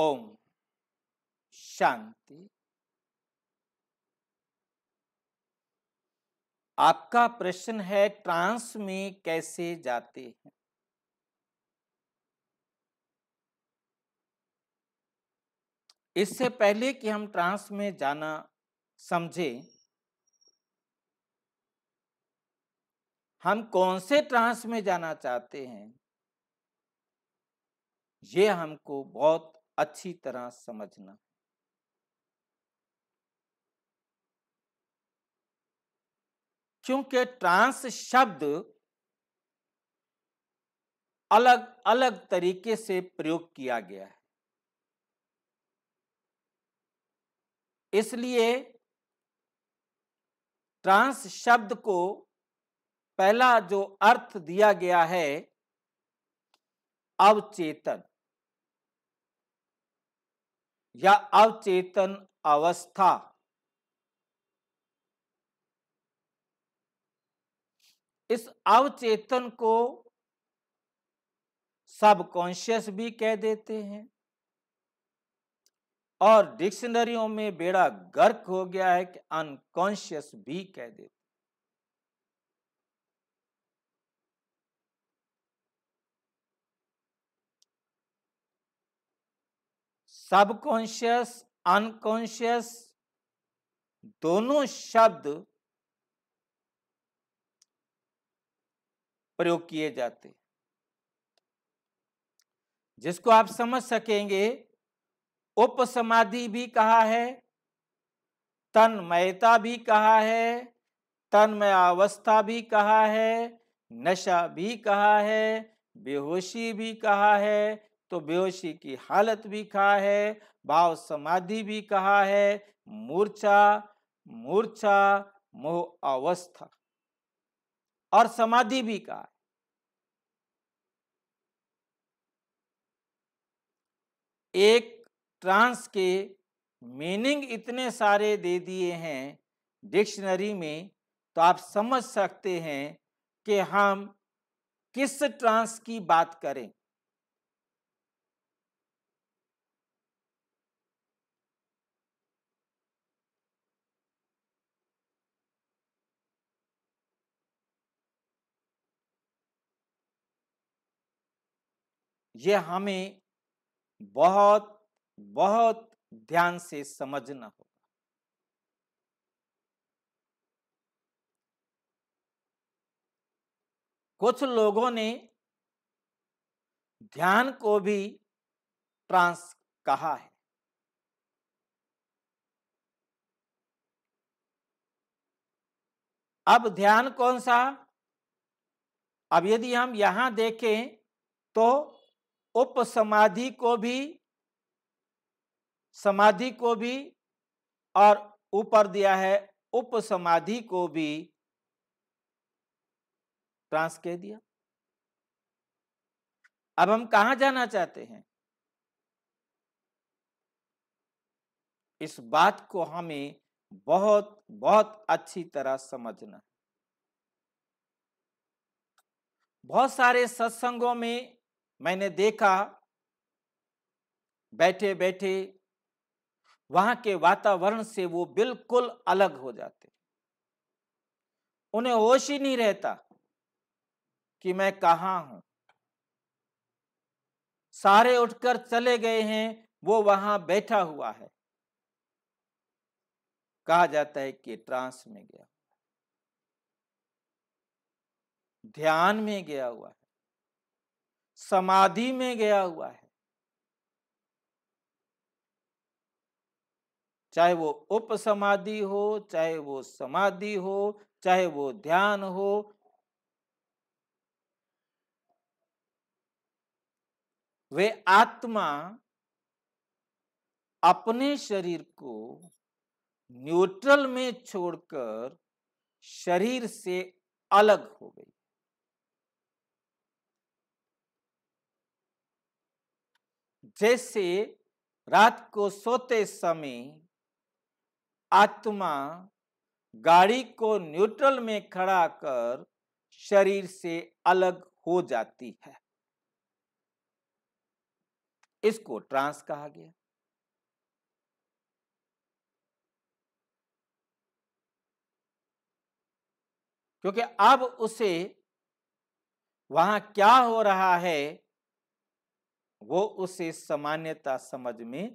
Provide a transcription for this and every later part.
ओम शांति आपका प्रश्न है ट्रांस में कैसे जाते हैं इससे पहले कि हम ट्रांस में जाना समझें हम कौन से ट्रांस में जाना चाहते हैं ये हमको बहुत अच्छी तरह समझना क्योंकि ट्रांस शब्द अलग अलग तरीके से प्रयोग किया गया है इसलिए ट्रांस शब्द को पहला जो अर्थ दिया गया है अवचेतन या अवचेतन अवस्था इस अवचेतन को सबकॉन्शियस भी कह देते हैं और डिक्शनरियों में बेड़ा गर्क हो गया है कि अनकॉन्शियस भी कह देते सबकॉन्शियस अनकॉन्शियस दोनों शब्द प्रयोग किए जाते जिसको आप समझ सकेंगे उपसमाधि भी कहा है तन्मयता भी कहा है तन्मय अवस्था भी कहा है नशा भी कहा है बेहोशी भी कहा है तो बेहोशी की हालत भी कहा है भाव समाधि भी कहा है मूर्छा मूर्छा मोह अवस्था और समाधि भी कहा है एक ट्रांस के मीनिंग इतने सारे दे दिए हैं डिक्शनरी में तो आप समझ सकते हैं कि हम किस ट्रांस की बात करें ये हमें बहुत बहुत ध्यान से समझना होगा कुछ लोगों ने ध्यान को भी ट्रांस कहा है अब ध्यान कौन सा अब यदि हम यहां देखें तो उप समाधि को भी समाधि को भी और ऊपर दिया है उप समाधि को भी ट्रांस कह दिया अब हम कहा जाना चाहते हैं इस बात को हमें बहुत बहुत अच्छी तरह समझना बहुत सारे सत्संगों में मैंने देखा बैठे बैठे वहां के वातावरण से वो बिल्कुल अलग हो जाते उन्हें होश ही नहीं रहता कि मैं कहा हूं सारे उठकर चले गए हैं वो वहां बैठा हुआ है कहा जाता है कि ट्रांस में गया ध्यान में गया हुआ है समाधि में गया हुआ है चाहे वो उप समाधि हो चाहे वो समाधि हो चाहे वो ध्यान हो वे आत्मा अपने शरीर को न्यूट्रल में छोड़कर शरीर से अलग हो गई जैसे रात को सोते समय आत्मा गाड़ी को न्यूट्रल में खड़ा कर शरीर से अलग हो जाती है इसको ट्रांस कहा गया क्योंकि अब उसे वहां क्या हो रहा है वो उसे सामान्यता समझ में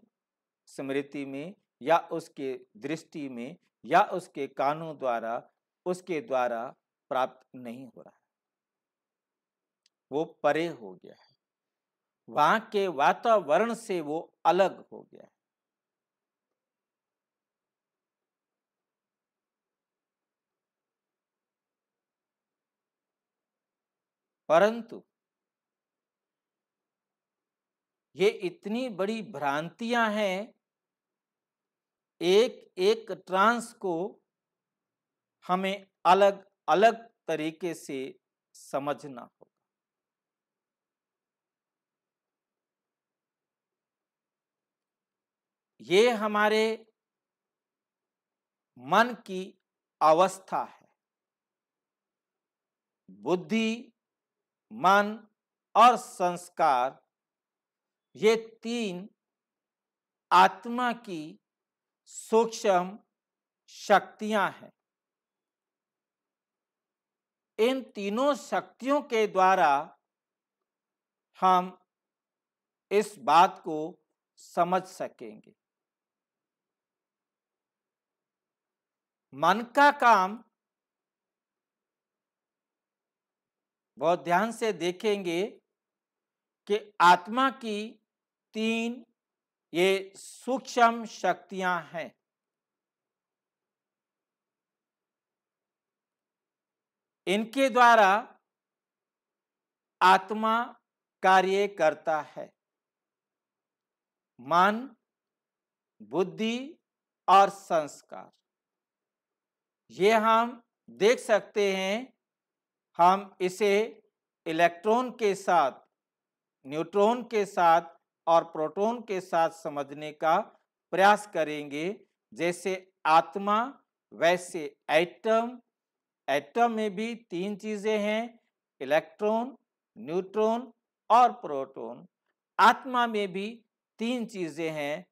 स्मृति में या उसके दृष्टि में या उसके कानों द्वारा उसके द्वारा प्राप्त नहीं हो रहा वो परे हो गया है वहां के वातावरण से वो अलग हो गया है परंतु ये इतनी बड़ी भ्रांतियां हैं एक एक ट्रांस को हमें अलग अलग तरीके से समझना होगा ये हमारे मन की अवस्था है बुद्धि मन और संस्कार ये तीन आत्मा की सूक्ष्म शक्तियां हैं इन तीनों शक्तियों के द्वारा हम इस बात को समझ सकेंगे मन का काम बहुत ध्यान से देखेंगे कि आत्मा की तीन ये सूक्ष्म शक्तियां हैं इनके द्वारा आत्मा कार्य करता है मन बुद्धि और संस्कार ये हम देख सकते हैं हम इसे इलेक्ट्रॉन के साथ न्यूट्रॉन के साथ और प्रोटॉन के साथ समझने का प्रयास करेंगे जैसे आत्मा वैसे एटम एटम में भी तीन चीजें हैं इलेक्ट्रॉन न्यूट्रॉन और प्रोटॉन आत्मा में भी तीन चीजें हैं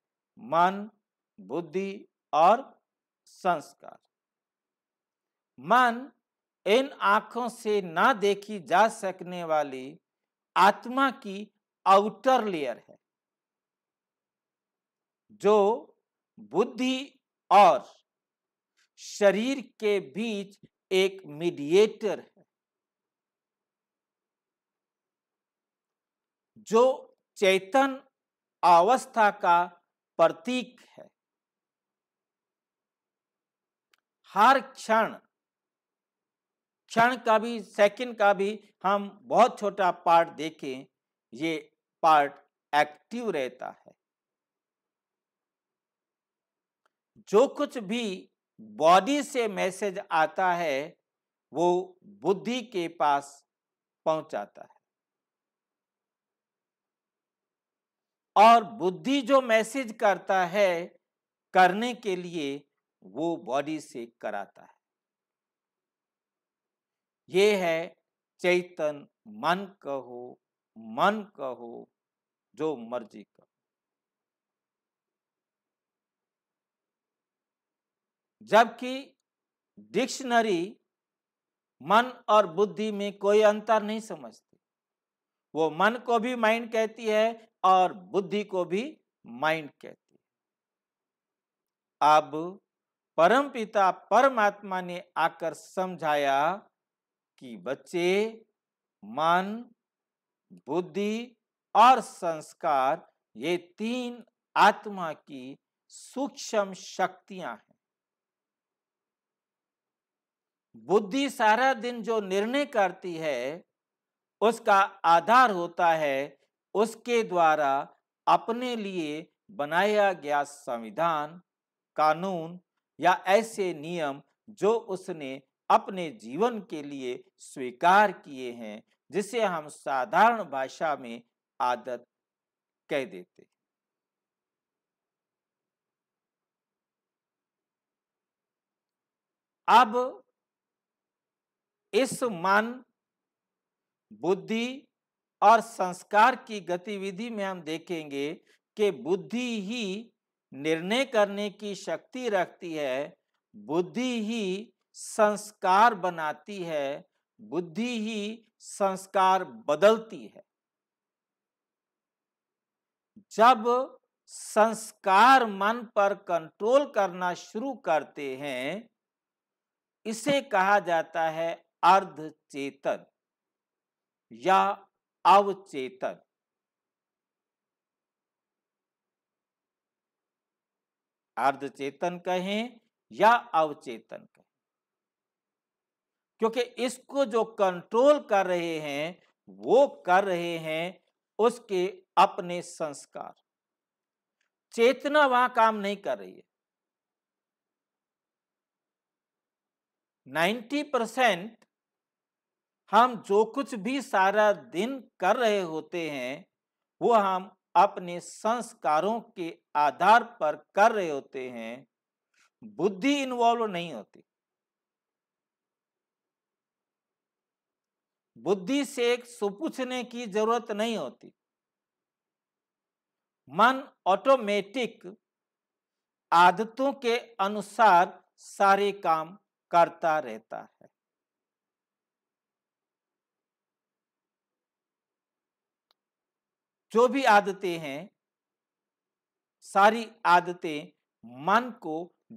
मन बुद्धि और संस्कार मन इन आंखों से ना देखी जा सकने वाली आत्मा की आउटर लेयर है जो बुद्धि और शरीर के बीच एक मीडिएटर है जो चेतन अवस्था का प्रतीक है हर क्षण क्षण का भी सेकंड का भी हम बहुत छोटा पार्ट देखें ये पार्ट एक्टिव रहता है जो कुछ भी बॉडी से मैसेज आता है वो बुद्धि के पास पहुंचाता है और बुद्धि जो मैसेज करता है करने के लिए वो बॉडी से कराता है ये है चैतन मन कहो मन कहो जो मर्जी जबकि डिक्शनरी मन और बुद्धि में कोई अंतर नहीं समझती वो मन को भी माइंड कहती है और बुद्धि को भी माइंड कहती है अब परमपिता परमात्मा ने आकर समझाया कि बच्चे मन बुद्धि और संस्कार ये तीन आत्मा की सूक्ष्म शक्तियां हैं बुद्धि सारा दिन जो निर्णय करती है उसका आधार होता है उसके द्वारा अपने लिए बनाया गया संविधान कानून या ऐसे नियम जो उसने अपने जीवन के लिए स्वीकार किए हैं जिसे हम साधारण भाषा में आदत कह देते अब इस मन बुद्धि और संस्कार की गतिविधि में हम देखेंगे कि बुद्धि ही निर्णय करने की शक्ति रखती है बुद्धि ही संस्कार बनाती है बुद्धि ही संस्कार बदलती है जब संस्कार मन पर कंट्रोल करना शुरू करते हैं इसे कहा जाता है अर्धचेतन या अवचेतन अर्धचेतन कहें या अवचेतन कहें क्योंकि इसको जो कंट्रोल कर रहे हैं वो कर रहे हैं उसके अपने संस्कार चेतना वहां काम नहीं कर रही है 90 परसेंट हम जो कुछ भी सारा दिन कर रहे होते हैं वो हम अपने संस्कारों के आधार पर कर रहे होते हैं बुद्धि इन्वॉल्व नहीं होती बुद्धि से एक सुपूछने की जरूरत नहीं होती मन ऑटोमेटिक आदतों के अनुसार सारे काम करता रहता है जो भी आदतें हैं सारी आदतें मन को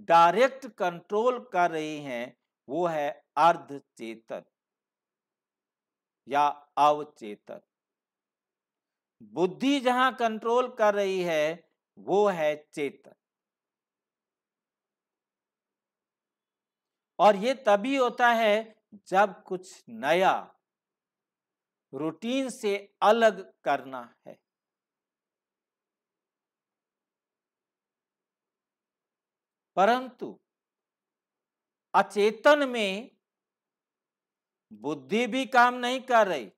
डायरेक्ट कंट्रोल कर रही हैं वो है अर्ध चेतन या अवचेतन बुद्धि जहां कंट्रोल कर रही है वो है चेतन और ये तभी होता है जब कुछ नया रूटीन से अलग करना है परंतु अचेतन में बुद्धि भी काम नहीं कर रही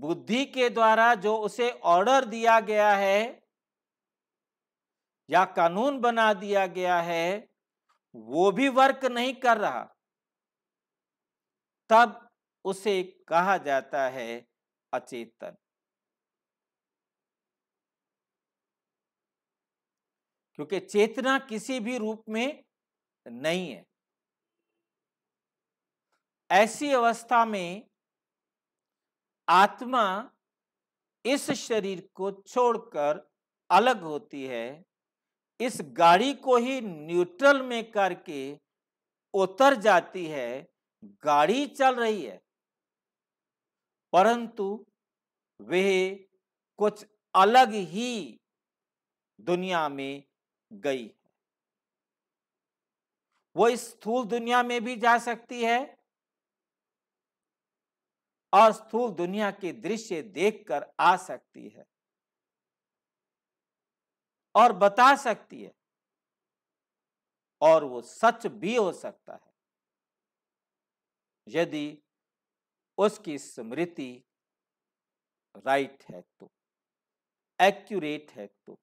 बुद्धि के द्वारा जो उसे ऑर्डर दिया गया है या कानून बना दिया गया है वो भी वर्क नहीं कर रहा तब उसे कहा जाता है अचेतन क्योंकि चेतना किसी भी रूप में नहीं है ऐसी अवस्था में आत्मा इस शरीर को छोड़कर अलग होती है इस गाड़ी को ही न्यूट्रल में करके उतर जाती है गाड़ी चल रही है परंतु वे कुछ अलग ही दुनिया में गई वो इस स्थूल दुनिया में भी जा सकती है और स्थूल दुनिया के दृश्य देखकर आ सकती है और बता सकती है और वो सच भी हो सकता है यदि उसकी स्मृति राइट है तो एक्यूरेट है तो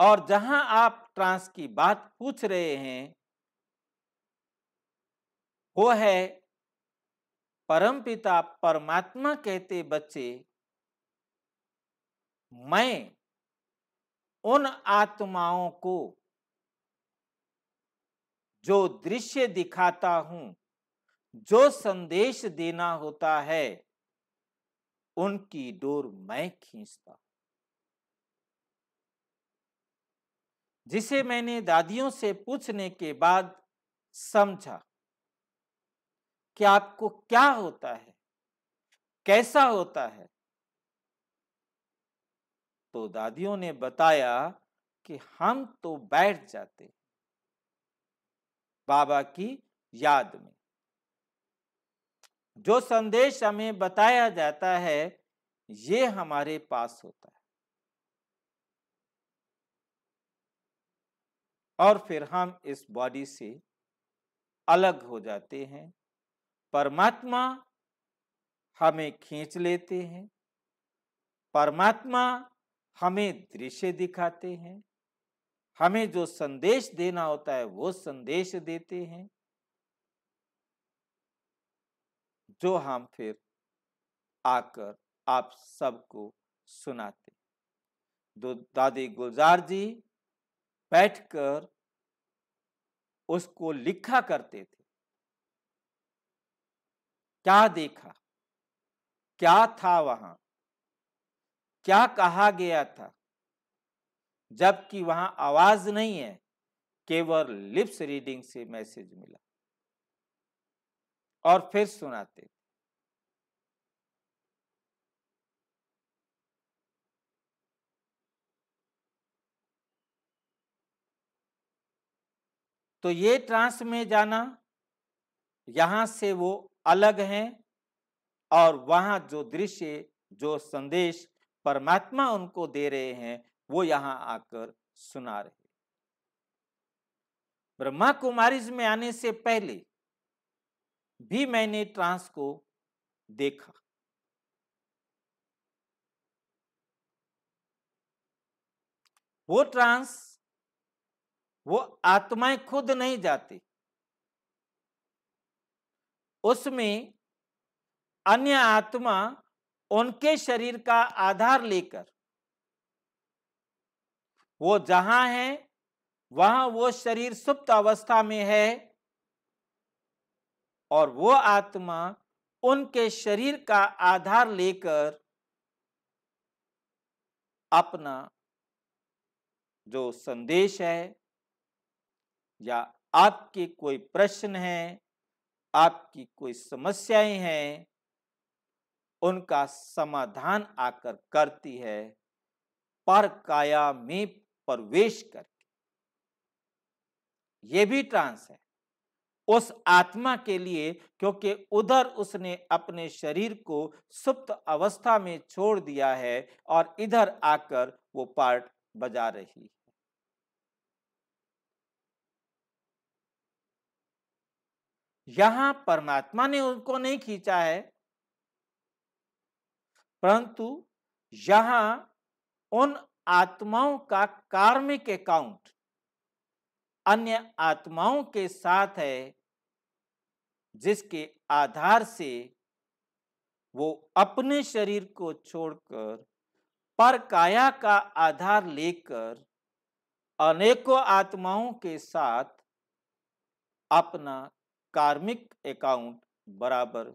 और जहां आप ट्रांस की बात पूछ रहे हैं वो है परम पिता परमात्मा कहते बच्चे मैं उन आत्माओं को जो दृश्य दिखाता हूं जो संदेश देना होता है उनकी डोर मैं खींचता जिसे मैंने दादियों से पूछने के बाद समझा कि आपको क्या होता है कैसा होता है तो दादियों ने बताया कि हम तो बैठ जाते बाबा की याद में जो संदेश हमें बताया जाता है ये हमारे पास होता है और फिर हम इस बॉडी से अलग हो जाते हैं परमात्मा हमें खींच लेते हैं परमात्मा हमें दृश्य दिखाते हैं हमें जो संदेश देना होता है वो संदेश देते हैं जो हम फिर आकर आप सबको सुनाते दादी गुलजार जी बैठकर उसको लिखा करते थे क्या देखा क्या था वहां क्या कहा गया था जबकि वहां आवाज नहीं है केवल लिप्स रीडिंग से मैसेज मिला और फिर सुनाते तो ये ट्रांस में जाना यहां से वो अलग हैं और वहां जो दृश्य जो संदेश परमात्मा उनको दे रहे हैं वो यहां आकर सुना रहे ब्रह्मा कुमारीज में आने से पहले भी मैंने ट्रांस को देखा वो ट्रांस वो आत्माएं खुद नहीं जाती उसमें अन्य आत्मा उनके शरीर का आधार लेकर वो जहां है वहां वो शरीर सुप्त अवस्था में है और वो आत्मा उनके शरीर का आधार लेकर अपना जो संदेश है या आपके कोई प्रश्न हैं आपकी कोई समस्याएं हैं उनका समाधान आकर करती है पर काया में प्रवेश करके ये भी ट्रांस है उस आत्मा के लिए क्योंकि उधर उसने अपने शरीर को सुप्त अवस्था में छोड़ दिया है और इधर आकर वो पार्ट बजा रही है यहां परमात्मा ने उनको नहीं खींचा है परंतु यहां उन आत्माओं का कार्मिक अकाउंट अन्य आत्माओं के साथ है जिसके आधार से वो अपने शरीर को छोड़कर पर काया का आधार लेकर अनेकों आत्माओं के साथ अपना कार्मिक अकाउंट बराबर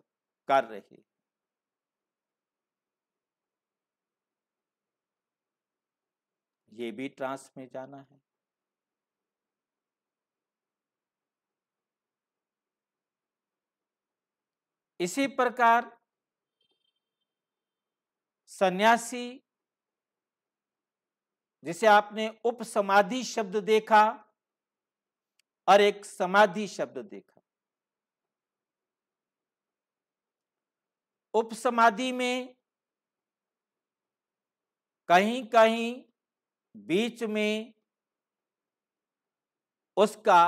कर रहे ये भी ट्रांस में जाना है इसी प्रकार सन्यासी जिसे आपने उप समाधि शब्द देखा और एक समाधि शब्द देखा उपसमाधि में कहीं कहीं बीच में उसका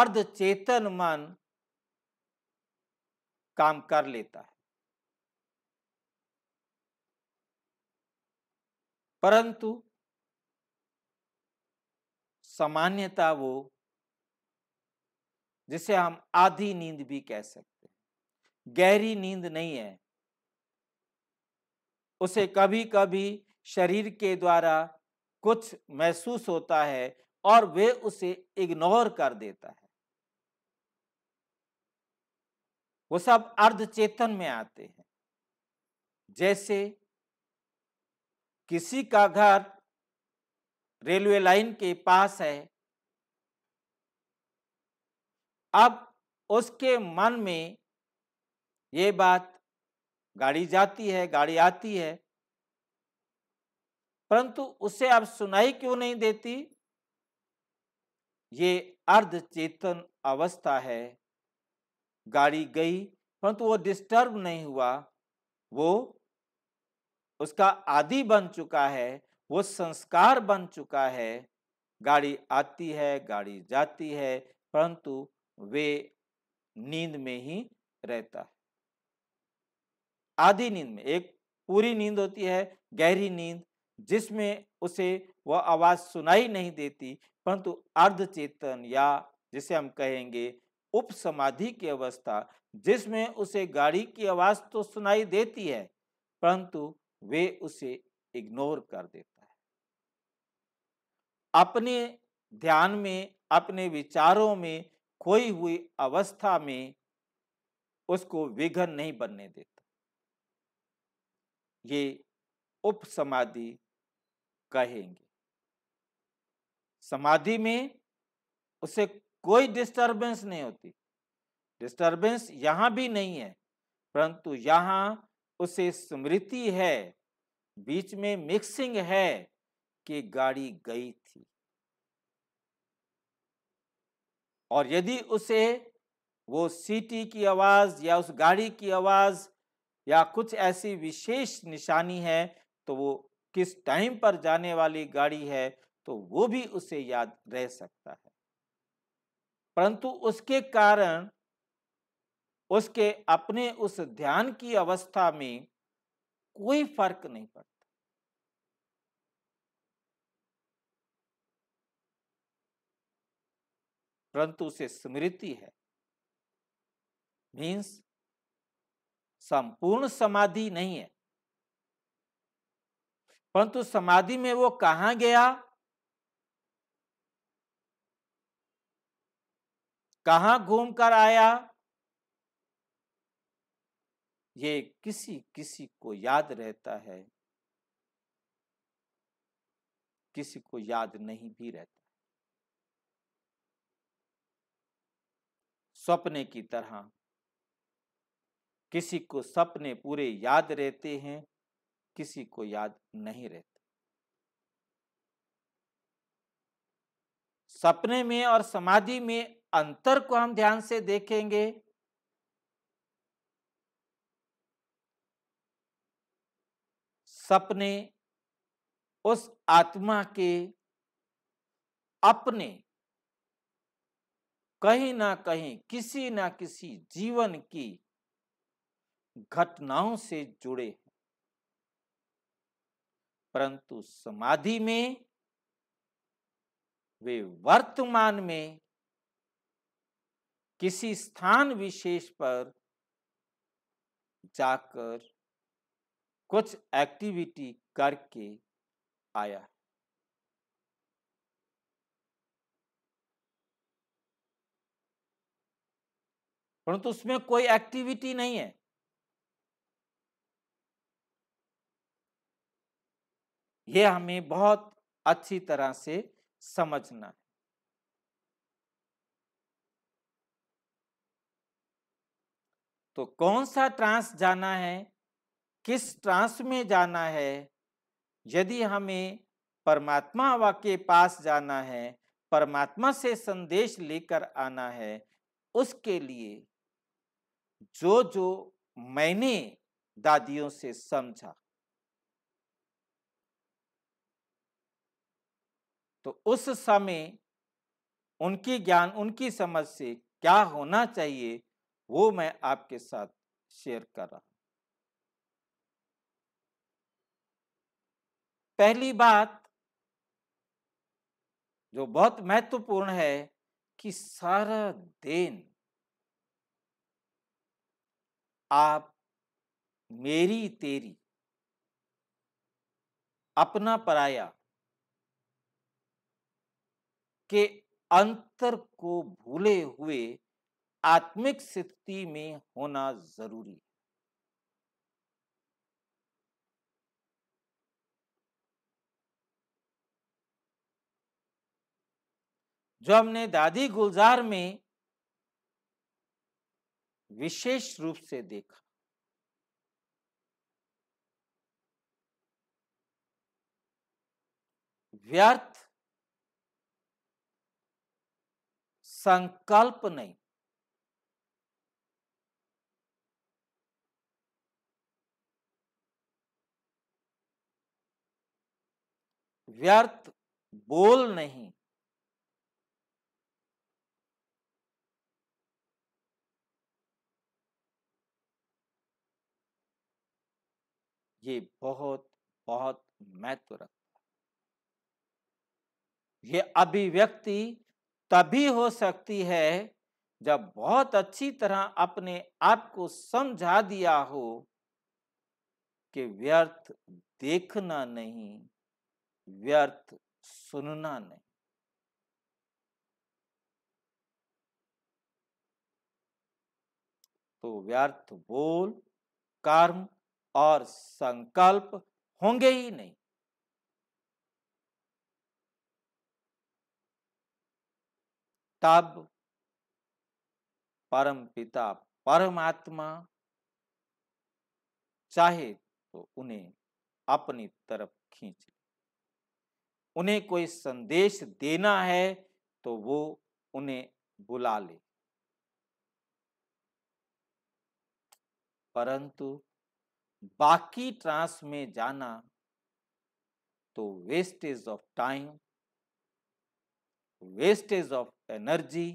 अर्ध चेतन मन काम कर लेता है परंतु सामान्यता वो जिसे हम आधी नींद भी कह सकते गहरी नींद नहीं है उसे कभी कभी शरीर के द्वारा कुछ महसूस होता है और वे उसे इग्नोर कर देता है वो सब अर्ध चेतन में आते हैं जैसे किसी का घर रेलवे लाइन के पास है अब उसके मन में ये बात गाड़ी जाती है गाड़ी आती है परंतु उसे आप सुनाई क्यों नहीं देती ये अर्ध चेतन अवस्था है गाड़ी गई परंतु वो डिस्टर्ब नहीं हुआ वो उसका आदि बन चुका है वो संस्कार बन चुका है गाड़ी आती है गाड़ी जाती है परंतु वे नींद में ही रहता है आधी नींद में एक पूरी नींद होती है गहरी नींद जिसमें उसे वह आवाज़ सुनाई नहीं देती परंतु अर्ध चेतन या जिसे हम कहेंगे उप समाधि की अवस्था जिसमें उसे गाड़ी की आवाज़ तो सुनाई देती है परंतु वे उसे इग्नोर कर देता है अपने ध्यान में अपने विचारों में खोई हुई अवस्था में उसको विघन नहीं बनने देता ये उपसमाधि कहेंगे समाधि में उसे कोई डिस्टरबेंस नहीं होती डिस्टरबेंस यहां भी नहीं है परंतु यहां उसे स्मृति है बीच में मिक्सिंग है कि गाड़ी गई थी और यदि उसे वो सीटी की आवाज या उस गाड़ी की आवाज या कुछ ऐसी विशेष निशानी है तो वो किस टाइम पर जाने वाली गाड़ी है तो वो भी उसे याद रह सकता है परंतु उसके कारण उसके अपने उस ध्यान की अवस्था में कोई फर्क नहीं पड़ता परंतु उसे स्मृति है मीन्स संपूर्ण समाधि नहीं है परंतु समाधि में वो कहा गया कहा घूम कर आया ये किसी किसी को याद रहता है किसी को याद नहीं भी रहता स्वप्ने की तरह किसी को सपने पूरे याद रहते हैं किसी को याद नहीं रहते सपने में और समाधि में अंतर को हम ध्यान से देखेंगे सपने उस आत्मा के अपने कहीं ना कहीं किसी ना किसी जीवन की घटनाओं से जुड़े हैं परंतु समाधि में वे वर्तमान में किसी स्थान विशेष पर जाकर कुछ एक्टिविटी करके आया है परंतु उसमें कोई एक्टिविटी नहीं है ये हमें बहुत अच्छी तरह से समझना है तो कौन सा ट्रांस जाना है किस ट्रांस में जाना है यदि हमें परमात्मा के पास जाना है परमात्मा से संदेश लेकर आना है उसके लिए जो जो मैंने दादियों से समझा तो उस समय उनकी ज्ञान उनकी समझ से क्या होना चाहिए वो मैं आपके साथ शेयर कर रहा हूं पहली बात जो बहुत महत्वपूर्ण है कि सारा दिन आप मेरी तेरी अपना पराया के अंतर को भूले हुए आत्मिक स्थिति में होना जरूरी है जो हमने दादी गुलजार में विशेष रूप से देखा व्यर्थ संकल्प नहीं व्यर्थ बोल नहीं ये बहुत बहुत महत्व रखता है ये अभिव्यक्ति तभी हो सकती है जब बहुत अच्छी तरह अपने आप को समझा दिया हो कि व्यर्थ देखना नहीं व्यर्थ सुनना नहीं तो व्यर्थ बोल कर्म और संकल्प होंगे ही नहीं तब परम पिता परमात्मा चाहे तो उन्हें अपनी तरफ खींच उन्हें कोई संदेश देना है तो वो उन्हें बुला ले परंतु बाकी ट्रांस में जाना तो wastage of time wastage of energy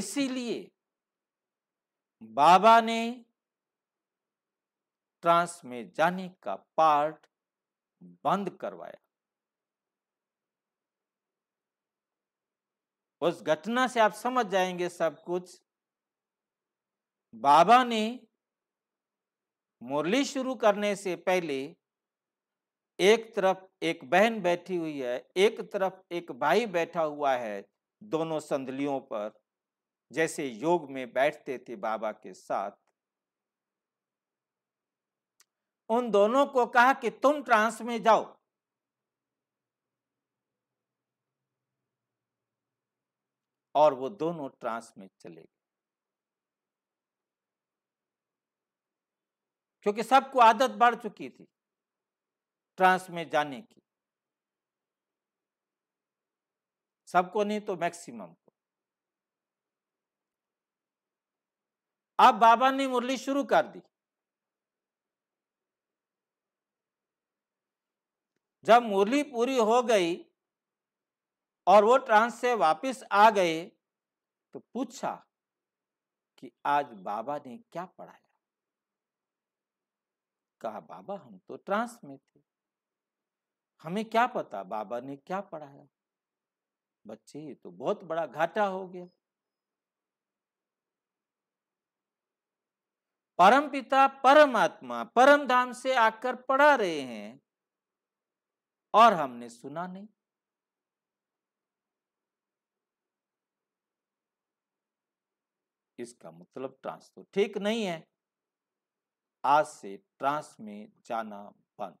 इसीलिए बाबा ने ट्रांस में जाने का पार्ट बंद करवाया उस घटना से आप समझ जाएंगे सब कुछ बाबा ने मुरली शुरू करने से पहले एक तरफ एक बहन बैठी हुई है एक तरफ एक भाई बैठा हुआ है दोनों संदलियों पर जैसे योग में बैठते थे बाबा के साथ उन दोनों को कहा कि तुम ट्रांस में जाओ और वो दोनों ट्रांस में चले गए क्योंकि सबको आदत बढ़ चुकी थी ट्रांस में जाने की सबको नहीं तो मैक्सिमम को अब बाबा ने मुरली शुरू कर दी जब मुरली पूरी हो गई और वो ट्रांस से वापस आ गए तो पूछा कि आज बाबा ने क्या पढ़ाया कहा बाबा हम तो ट्रांस में थे हमें क्या पता बाबा ने क्या पढ़ाया बच्चे ये तो बहुत बड़ा घाटा हो गया परम पिता परम आत्मा परम धाम से आकर पढ़ा रहे हैं और हमने सुना नहीं इसका मतलब ट्रांस तो ठीक नहीं है आज से ट्रांस में जाना बंद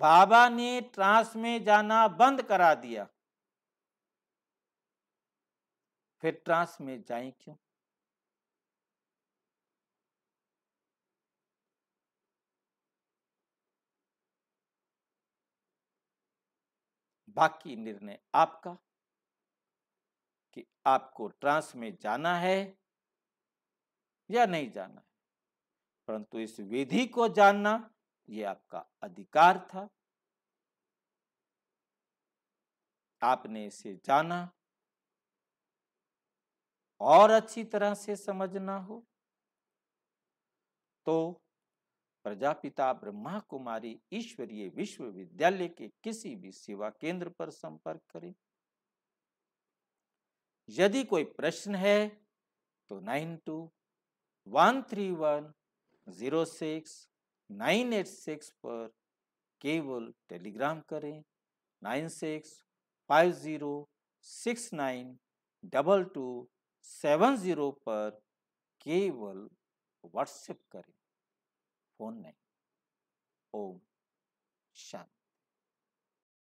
बाबा ने ट्रांस में जाना बंद करा दिया फिर ट्रांस में जाए क्यों बाकी निर्णय आपका कि आपको ट्रांस में जाना है या नहीं जाना है परंतु इस विधि को जानना ये आपका अधिकार था आपने इसे जाना और अच्छी तरह से समझना हो तो प्रजापिता ब्रह्मा कुमारी ईश्वरीय विश्वविद्यालय के किसी भी सेवा केंद्र पर संपर्क करें यदि कोई प्रश्न है तो nine two one three one zero six nine eight six पर केवल टेलीग्राम करें nine six five zero six nine double two seven zero पर केवल व्हाट्सएप करें फोन नहीं ओम शांति